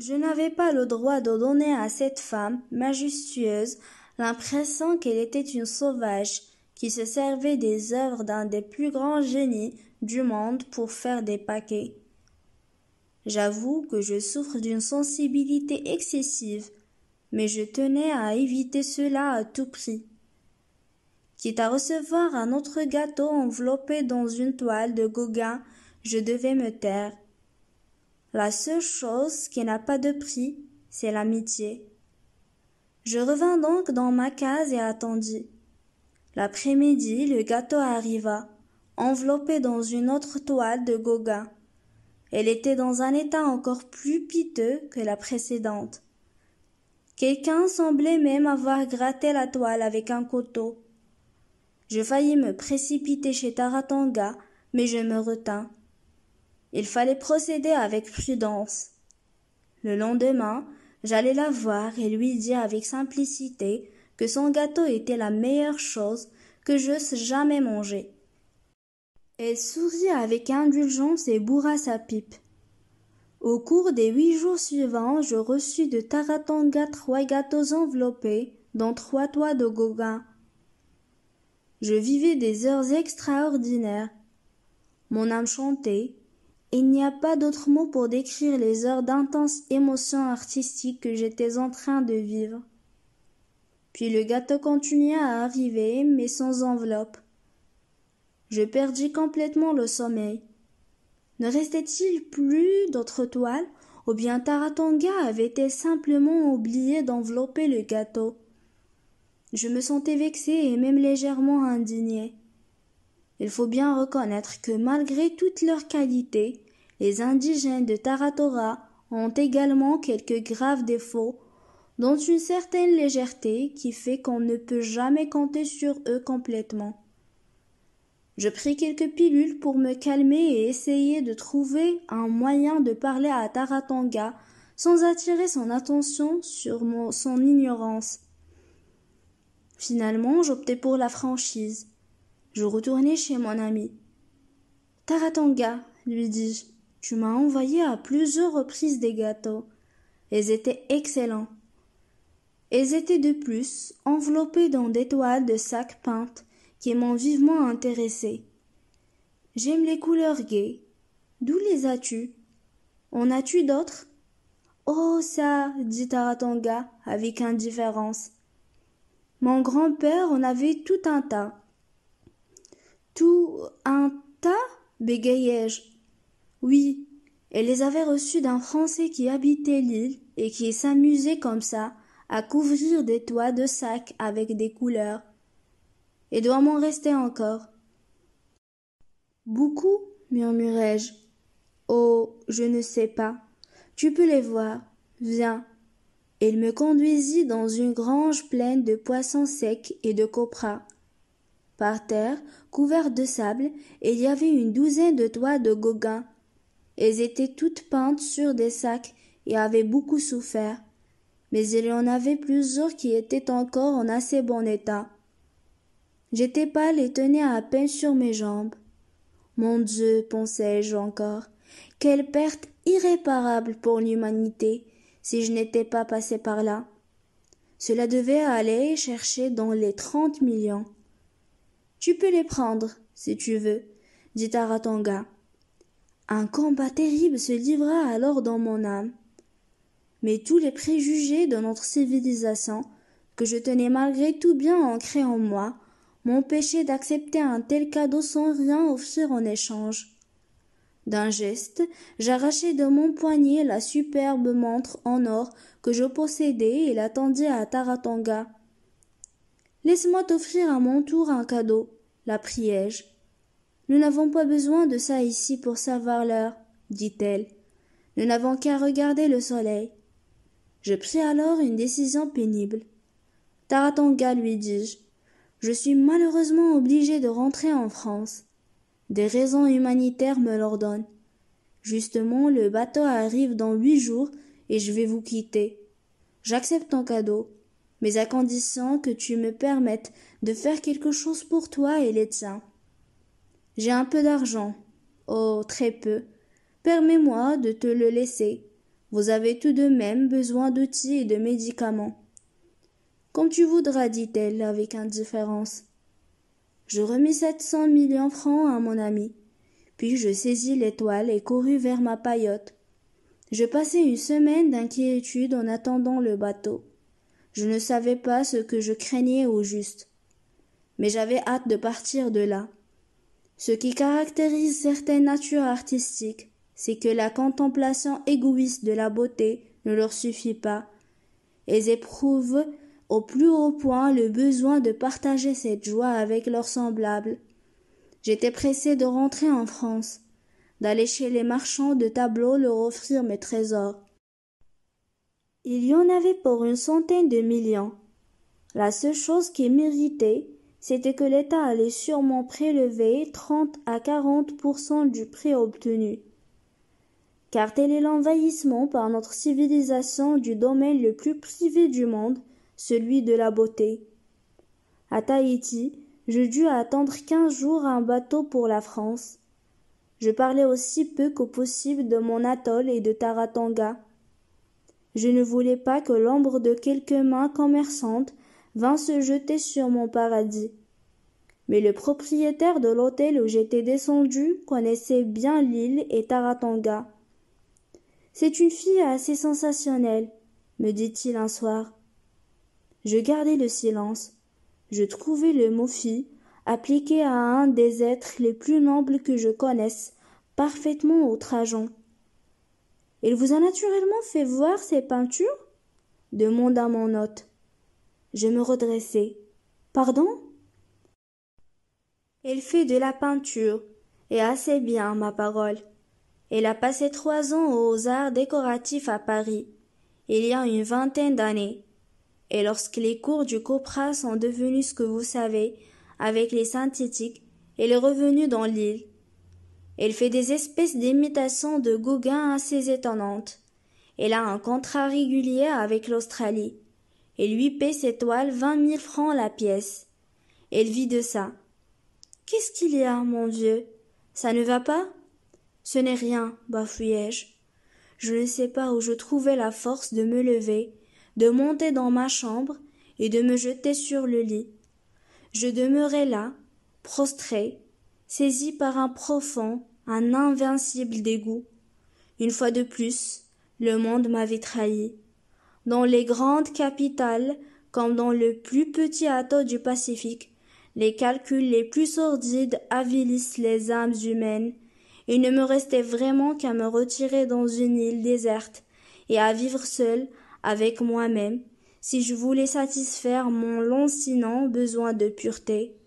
Je n'avais pas le droit de donner à cette femme majestueuse l'impression qu'elle était une sauvage, qui se servait des œuvres d'un des plus grands génies du monde pour faire des paquets. J'avoue que je souffre d'une sensibilité excessive, mais je tenais à éviter cela à tout prix. Quitte à recevoir un autre gâteau enveloppé dans une toile de Gauguin, je devais me taire la seule chose qui n'a pas de prix, c'est l'amitié. Je revins donc dans ma case et attendis. L'après-midi, le gâteau arriva, enveloppé dans une autre toile de Gauguin. Elle était dans un état encore plus piteux que la précédente. Quelqu'un semblait même avoir gratté la toile avec un couteau. Je faillis me précipiter chez Taratanga, mais je me retins. Il fallait procéder avec prudence. Le lendemain, j'allai la voir et lui dis avec simplicité que son gâteau était la meilleure chose que j'eusse jamais mangée. Elle sourit avec indulgence et bourra sa pipe. Au cours des huit jours suivants, je reçus de Taratanga trois gâteaux enveloppés dans trois toits de Gauguin. Je vivais des heures extraordinaires. Mon âme chantait, il n'y a pas d'autre mot pour décrire les heures d'intenses émotion artistique que j'étais en train de vivre. Puis le gâteau continua à arriver, mais sans enveloppe. Je perdis complètement le sommeil. Ne restait-il plus d'autres toiles, ou bien Taratanga avait-elle simplement oublié d'envelopper le gâteau Je me sentais vexé et même légèrement indigné. Il faut bien reconnaître que malgré toutes leurs qualités, les indigènes de Taratora ont également quelques graves défauts, dont une certaine légèreté qui fait qu'on ne peut jamais compter sur eux complètement. Je pris quelques pilules pour me calmer et essayer de trouver un moyen de parler à Taratanga sans attirer son attention sur mon, son ignorance. Finalement, j'optai pour la franchise je retournai chez mon ami taratanga lui dis-je tu m'as envoyé à plusieurs reprises des gâteaux ils étaient excellents ils étaient de plus enveloppés dans des toiles de sac peintes qui m'ont vivement intéressé. J'aime les couleurs gaies. D'où les as-tu En as-tu d'autres Oh ça, dit Taratanga avec indifférence. Mon grand-père en avait tout un tas, tout un tas bégayai-je. Oui, elle les avait reçus d'un Français qui habitait l'île et qui s'amusait comme ça à couvrir des toits de sacs avec des couleurs. Et doit m'en rester encore. Beaucoup, murmurai-je. Oh, je ne sais pas. Tu peux les voir. Viens. Il me conduisit dans une grange pleine de poissons secs et de copras par terre, couverts de sable, il y avait une douzaine de toits de Gauguin. Elles étaient toutes peintes sur des sacs et avaient beaucoup souffert. Mais il y en avait plusieurs qui étaient encore en assez bon état. J'étais pâle et tenais à peine sur mes jambes. Mon Dieu, pensais-je encore, quelle perte irréparable pour l'humanité si je n'étais pas passé par là. Cela devait aller chercher dans les trente millions. Tu peux les prendre, si tu veux, dit Taratanga. Un combat terrible se livra alors dans mon âme. Mais tous les préjugés de notre civilisation, que je tenais malgré tout bien ancrés en moi, m'empêchaient d'accepter un tel cadeau sans rien offrir en échange. D'un geste, j'arrachai de mon poignet la superbe montre en or que je possédais et l'attendis à Taratanga. Laisse-moi t'offrir à mon tour un cadeau, la priai-je. Nous n'avons pas besoin de ça ici pour savoir l'heure, dit-elle. Nous n'avons qu'à regarder le soleil. Je pris alors une décision pénible. Taratanga, lui dis-je, je suis malheureusement obligé de rentrer en France. Des raisons humanitaires me l'ordonnent. Justement, le bateau arrive dans huit jours et je vais vous quitter. J'accepte ton cadeau mais à condition que tu me permettes de faire quelque chose pour toi et les tiens. J'ai un peu d'argent. Oh, très peu. Permets-moi de te le laisser. Vous avez tout de même besoin d'outils et de médicaments. Comme tu voudras, dit-elle avec indifférence. Je remis sept cents millions francs à mon ami. Puis je saisis l'étoile et courus vers ma paillote. Je passai une semaine d'inquiétude en attendant le bateau. Je ne savais pas ce que je craignais au juste, mais j'avais hâte de partir de là. Ce qui caractérise certaines natures artistiques, c'est que la contemplation égoïste de la beauté ne leur suffit pas. Elles éprouvent au plus haut point le besoin de partager cette joie avec leurs semblables. J'étais pressé de rentrer en France, d'aller chez les marchands de tableaux leur offrir mes trésors. Il y en avait pour une centaine de millions. La seule chose qui méritait, c'était que l'État allait sûrement prélever 30 à 40 du prix obtenu. Car tel est l'envahissement par notre civilisation du domaine le plus privé du monde, celui de la beauté. À Tahiti, je dus attendre quinze jours un bateau pour la France. Je parlais aussi peu que possible de mon atoll et de Taratanga, je ne voulais pas que l'ombre de quelques mains commerçantes vînt se jeter sur mon paradis mais le propriétaire de l'hôtel où j'étais descendu connaissait bien l'île et Taratanga. C'est une fille assez sensationnelle, me dit-il un soir. Je gardai le silence. Je trouvai le mot fille appliqué à un des êtres les plus nobles que je connaisse, parfaitement outrageant. Il vous a naturellement fait voir ces peintures demanda mon hôte. Je me redressai. Pardon Elle fait de la peinture, et assez bien, ma parole. Elle a passé trois ans aux arts décoratifs à Paris, il y a une vingtaine d'années. Et lorsque les cours du Copra sont devenus ce que vous savez, avec les synthétiques, elle est revenue dans l'île. Elle fait des espèces d'imitations de Gauguin assez étonnantes. Elle a un contrat régulier avec l'Australie. Et lui paie ses toiles vingt mille francs la pièce. Elle vit de ça. Qu'est-ce qu'il y a, mon vieux Ça ne va pas Ce n'est rien, bafouillai-je. Je ne sais pas où je trouvais la force de me lever, de monter dans ma chambre et de me jeter sur le lit. Je demeurai là, prostré, saisi par un profond, un invincible dégoût. Une fois de plus, le monde m'avait trahi. Dans les grandes capitales, comme dans le plus petit atoll du Pacifique, les calculs les plus sordides avilissent les âmes humaines. Il ne me restait vraiment qu'à me retirer dans une île déserte et à vivre seul avec moi-même si je voulais satisfaire mon lancinant besoin de pureté.